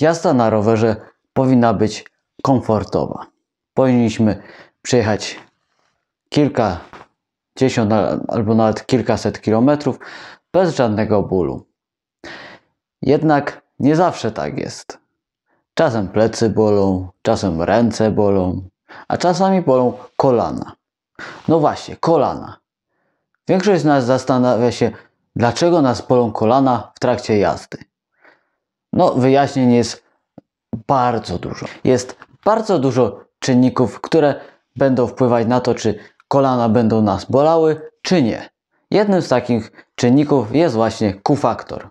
Jazda na rowerze powinna być komfortowa. Powinniśmy przejechać kilka dziesiąt albo nawet kilkaset kilometrów bez żadnego bólu. Jednak nie zawsze tak jest. Czasem plecy bolą, czasem ręce bolą, a czasami bolą kolana. No właśnie, kolana. Większość z nas zastanawia się, dlaczego nas bolą kolana w trakcie jazdy. No, wyjaśnień jest bardzo dużo. Jest bardzo dużo czynników, które będą wpływać na to, czy kolana będą nas bolały, czy nie. Jednym z takich czynników jest właśnie Q-faktor.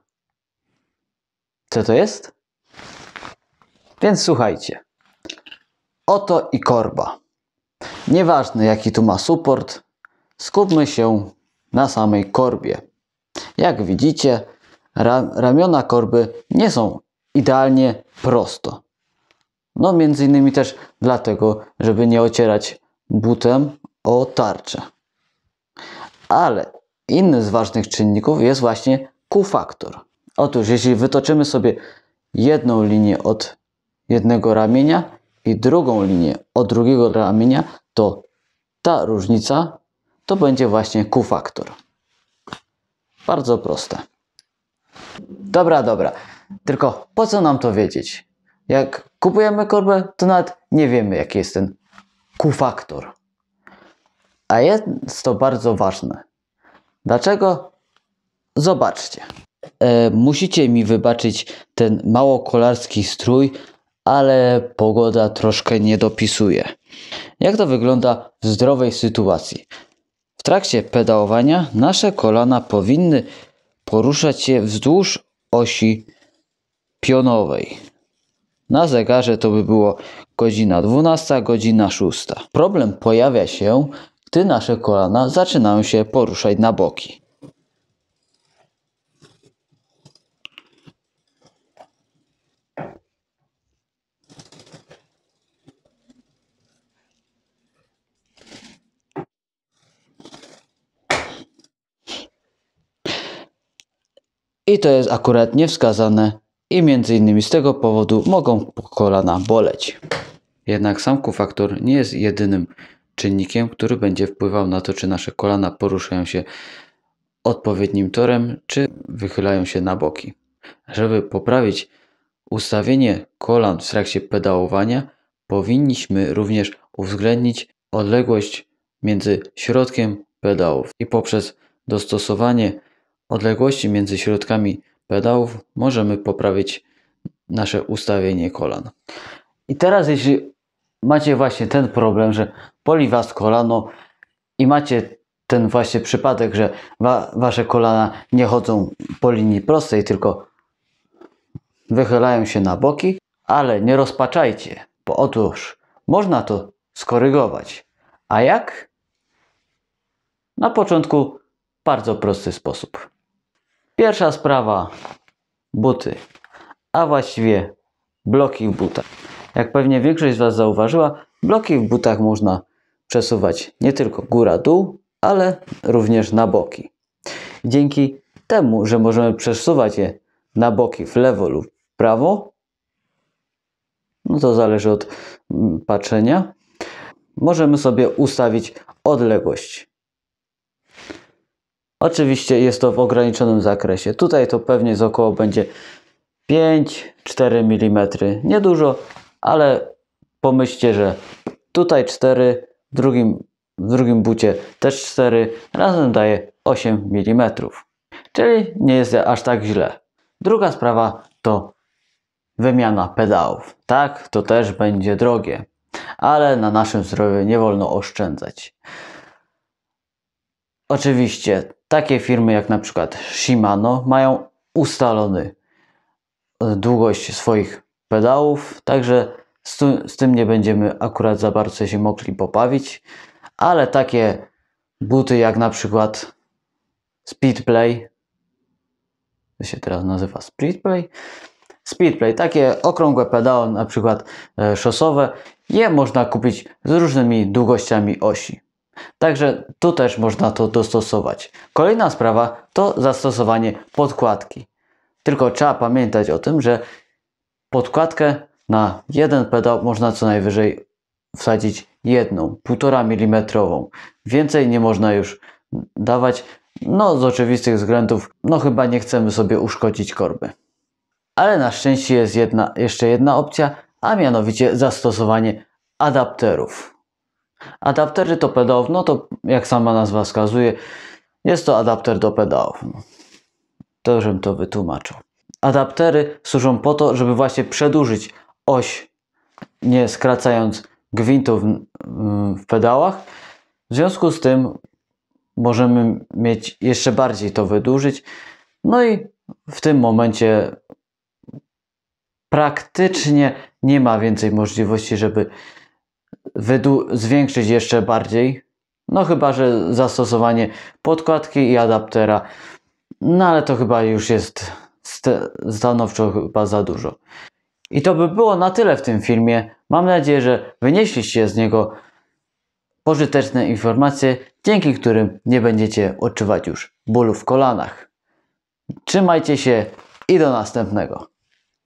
Co to jest? Więc słuchajcie. Oto i korba. Nieważne jaki tu ma support, skupmy się na samej korbie. Jak widzicie, Ra ramiona korby nie są idealnie prosto. No między innymi też dlatego, żeby nie ocierać butem o tarczę. Ale inny z ważnych czynników jest właśnie Q-faktor. Otóż jeśli wytoczymy sobie jedną linię od jednego ramienia i drugą linię od drugiego ramienia, to ta różnica to będzie właśnie Q-faktor. Bardzo proste. Dobra, dobra. Tylko po co nam to wiedzieć? Jak kupujemy korbę, to nawet nie wiemy, jaki jest ten Q-faktor. A jest to bardzo ważne. Dlaczego? Zobaczcie. E, musicie mi wybaczyć ten mało kolarski strój, ale pogoda troszkę nie dopisuje. Jak to wygląda w zdrowej sytuacji? W trakcie pedałowania nasze kolana powinny poruszać się wzdłuż osi pionowej. Na zegarze to by było godzina 12, godzina 6. Problem pojawia się, gdy nasze kolana zaczynają się poruszać na boki. i to jest akurat niewskazane i między innymi z tego powodu mogą kolana boleć. Jednak sam kufaktor nie jest jedynym czynnikiem, który będzie wpływał na to, czy nasze kolana poruszają się odpowiednim torem, czy wychylają się na boki. Żeby poprawić ustawienie kolan w trakcie pedałowania, powinniśmy również uwzględnić odległość między środkiem pedałów i poprzez dostosowanie Odległości między środkami pedałów możemy poprawić nasze ustawienie kolan. I teraz jeśli macie właśnie ten problem, że boli Was kolano i macie ten właśnie przypadek, że wa Wasze kolana nie chodzą po linii prostej, tylko wychylają się na boki, ale nie rozpaczajcie, bo otóż można to skorygować. A jak? Na początku bardzo prosty sposób. Pierwsza sprawa, buty, a właściwie bloki w butach. Jak pewnie większość z Was zauważyła, bloki w butach można przesuwać nie tylko góra-dół, ale również na boki. Dzięki temu, że możemy przesuwać je na boki w lewo lub w prawo, no to zależy od mm, patrzenia, możemy sobie ustawić odległość Oczywiście jest to w ograniczonym zakresie. Tutaj to pewnie z około będzie 5-4 mm. Niedużo, ale pomyślcie, że tutaj 4, w drugim, w drugim bucie też 4, razem daje 8 mm. Czyli nie jest aż tak źle. Druga sprawa to wymiana pedałów. Tak, to też będzie drogie, ale na naszym zdrowiu nie wolno oszczędzać. Oczywiście takie firmy jak na przykład Shimano mają ustalony e, długość swoich pedałów, także z, tu, z tym nie będziemy akurat za bardzo się mogli popawić, ale takie buty jak na przykład Speedplay, to się teraz nazywa Speedplay, Speedplay, takie okrągłe pedały, na przykład e, szosowe, je można kupić z różnymi długościami osi. Także tu też można to dostosować. Kolejna sprawa to zastosowanie podkładki. Tylko trzeba pamiętać o tym, że podkładkę na jeden pedał można co najwyżej wsadzić jedną, 1,5 mm. Więcej nie można już dawać, no z oczywistych względów, no chyba nie chcemy sobie uszkodzić korby. Ale na szczęście jest jedna, jeszcze jedna opcja, a mianowicie zastosowanie adapterów. Adaptery do pedałów, no to jak sama nazwa wskazuje, jest to adapter do pedałów. Dobrze żebym to wytłumaczył. Adaptery służą po to, żeby właśnie przedłużyć oś, nie skracając gwintów w pedałach. W związku z tym możemy mieć jeszcze bardziej to wydłużyć. No i w tym momencie praktycznie nie ma więcej możliwości, żeby zwiększyć jeszcze bardziej. No chyba, że zastosowanie podkładki i adaptera. No ale to chyba już jest stanowczo chyba za dużo. I to by było na tyle w tym filmie. Mam nadzieję, że wynieśliście z niego pożyteczne informacje, dzięki którym nie będziecie odczuwać już bólu w kolanach. Trzymajcie się i do następnego.